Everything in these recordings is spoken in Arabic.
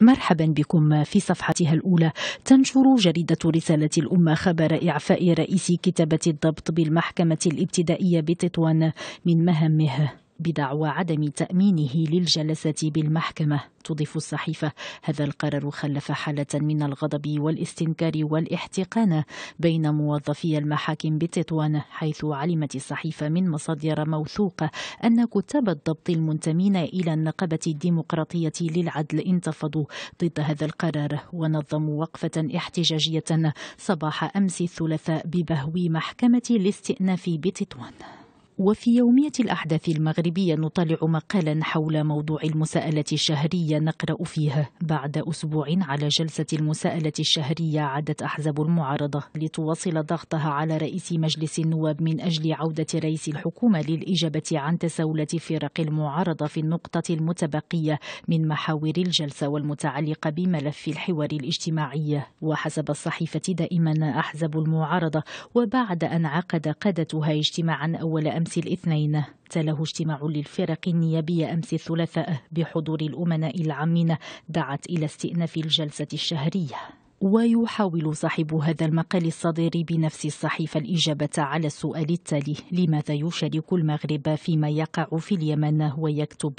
مرحبا بكم في صفحتها الأولى تنشر جريدة رسالة الأمة خبر إعفاء رئيس كتابة الضبط بالمحكمة الابتدائية بتطوان من مهامه بدعوى عدم تأمينه للجلسة بالمحكمة تضيف الصحيفة هذا القرار خلف حالة من الغضب والاستنكار والاحتقان بين موظفي المحاكم بتطوان حيث علمت الصحيفة من مصادر موثوقة أن كتاب الضبط المنتمين إلى النقبة الديمقراطية للعدل انتفضوا ضد هذا القرار ونظموا وقفة احتجاجية صباح أمس الثلاثاء ببهو محكمة الاستئناف بتطوان وفي يومية الأحداث المغربية نطلع مقالا حول موضوع المساءلة الشهرية نقرأ فيها بعد أسبوع على جلسة المساءلة الشهرية عادت أحزاب المعارضة لتواصل ضغطها على رئيس مجلس النواب من أجل عودة رئيس الحكومة للإجابة عن تساؤلات فرق المعارضة في النقطة المتبقية من محاور الجلسة والمتعلقة بملف الحوار الاجتماعي وحسب الصحيفة دائما أحزاب المعارضة وبعد أن عقد قادتها اجتماعا أول أمس أمس الاثنين تله اجتماع للفرق النيابية أمس الثلاثاء بحضور الأمناء العامين دعت إلى استئناف الجلسة الشهرية ويحاول صاحب هذا المقال الصدير بنفس الصحيفة الإجابة على السؤال التالي لماذا يشارك المغرب فيما يقع في اليمن ويكتب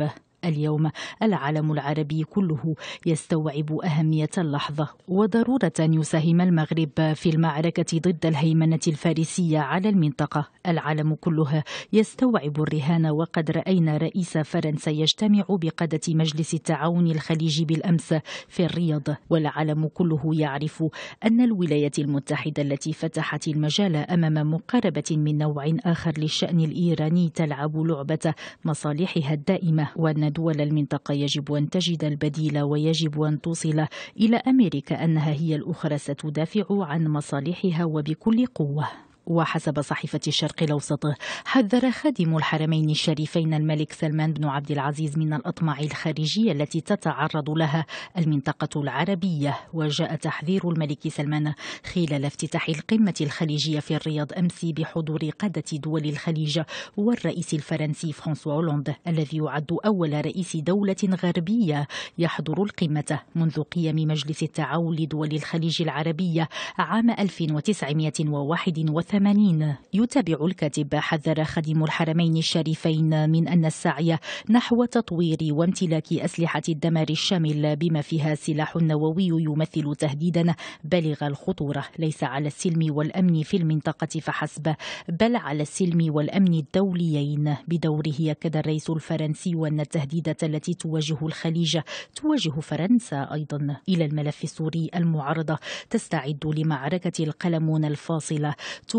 اليوم العالم العربي كله يستوعب أهمية اللحظة وضرورة أن يساهم المغرب في المعركة ضد الهيمنة الفارسية على المنطقة العالم كلها يستوعب الرهان وقد رأينا رئيس فرنسا يجتمع بقادة مجلس التعاون الخليجي بالأمس في الرياض والعالم كله يعرف أن الولايات المتحدة التي فتحت المجال أمام مقاربة من نوع آخر للشأن الإيراني تلعب لعبة مصالحها الدائمة وأن دول المنطقة يجب أن تجد البديل ويجب أن توصل إلى أمريكا أنها هي الأخرى ستدافع عن مصالحها وبكل قوة وحسب صحيفة الشرق الأوسط حذر خادم الحرمين الشريفين الملك سلمان بن عبد العزيز من الأطماع الخارجية التي تتعرض لها المنطقة العربية وجاء تحذير الملك سلمان خلال افتتاح القمة الخليجية في الرياض أمس بحضور قادة دول الخليج والرئيس الفرنسي فرانسوا أولوند الذي يعد أول رئيس دولة غربية يحضر القمة منذ قيام مجلس التعاون لدول الخليج العربية عام 1931 1980 يتابع الكاتب حذر خادم الحرمين الشريفين من أن السعي نحو تطوير وامتلاك أسلحة الدمار الشامل بما فيها السلاح النووي يمثل تهديدا بالغ الخطورة ليس على السلم والأمن في المنطقة فحسب بل على السلم والأمن الدوليين بدوره أكد الرئيس الفرنسي أن التهديدات التي تواجه الخليج تواجه فرنسا أيضا إلى الملف السوري المعارضة تستعد لمعركة القلمون الفاصلة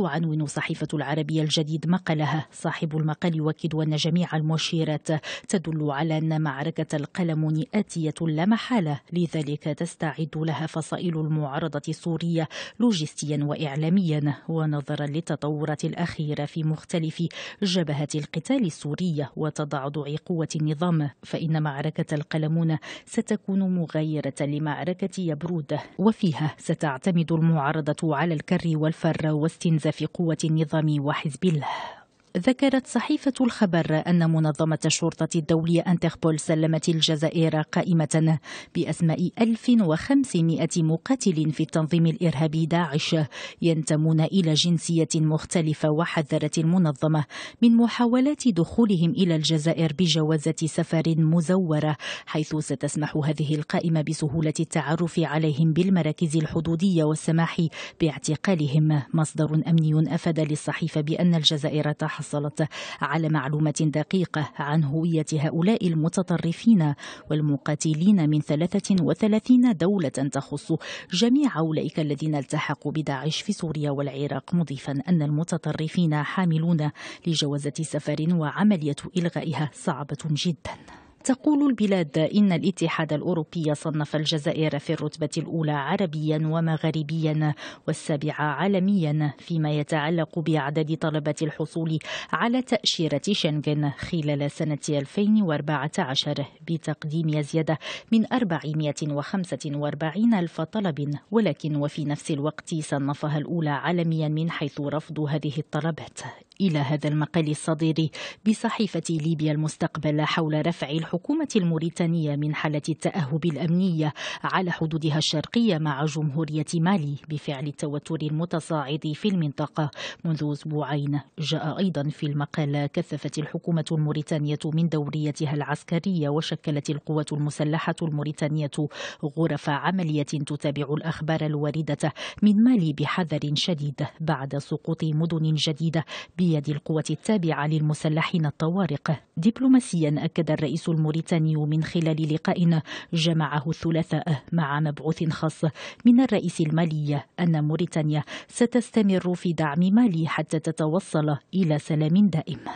وعنون صحيفة العربية الجديد مقالها صاحب المقال يؤكد أن جميع المشيرات تدل على أن معركة القلمون آتية لا محالة لذلك تستعد لها فصائل المعارضة السورية لوجستيا وإعلاميا ونظرا للتطورات الأخيرة في مختلف جبهات القتال السورية وتضعضع قوة النظام فإن معركة القلمون ستكون مغايرة لمعركة يبرود وفيها ستعتمد المعارضة على الكر والفر واستنزاف في قوة النظام وحزب الله ذكرت صحيفة الخبر أن منظمة الشرطة الدولية أنتربول سلمت الجزائر قائمة بأسماء 1500 مقاتل في التنظيم الإرهابي داعش ينتمون إلى جنسية مختلفة وحذرت المنظمة من محاولات دخولهم إلى الجزائر بجوازة سفر مزورة حيث ستسمح هذه القائمة بسهولة التعرف عليهم بالمراكز الحدودية والسماح باعتقالهم مصدر أمني أفاد للصحيفة بأن الجزائر تحصل حصلت على معلومة دقيقة عن هوية هؤلاء المتطرفين والمقاتلين من 33 دولة تخص جميع أولئك الذين التحقوا بداعش في سوريا والعراق مضيفا أن المتطرفين حاملون لجوازة سفر وعملية إلغائها صعبة جداً تقول البلاد إن الاتحاد الأوروبي صنف الجزائر في الرتبة الأولى عربيا ومغربيا والسابعة عالميا فيما يتعلق بعدد طلبة الحصول على تأشيرة شنغن خلال سنة 2014 بتقديم زيادة من 445 ألف طلب ولكن وفي نفس الوقت صنفها الأولى عالميا من حيث رفض هذه الطلبات إلى هذا المقال الصدير بصحيفة ليبيا المستقبل حول رفع الحكومة الموريتانية من حالة التأهب الأمنية على حدودها الشرقية مع جمهورية مالي بفعل التوتر المتصاعد في المنطقة منذ أسبوعين جاء أيضا في المقال كثفت الحكومة الموريتانية من دوريتها العسكرية وشكلت القوات المسلحة الموريتانية غرف عملية تتابع الأخبار الواردة من مالي بحذر شديد بعد سقوط مدن جديدة ب بيد القوة التابعة للمسلحين الطوارق دبلوماسيا أكد الرئيس الموريتاني من خلال لقاء جمعه الثلاثاء مع مبعوث خاص من الرئيس المالي أن موريتانيا ستستمر في دعم مالي حتى تتوصل إلى سلام دائم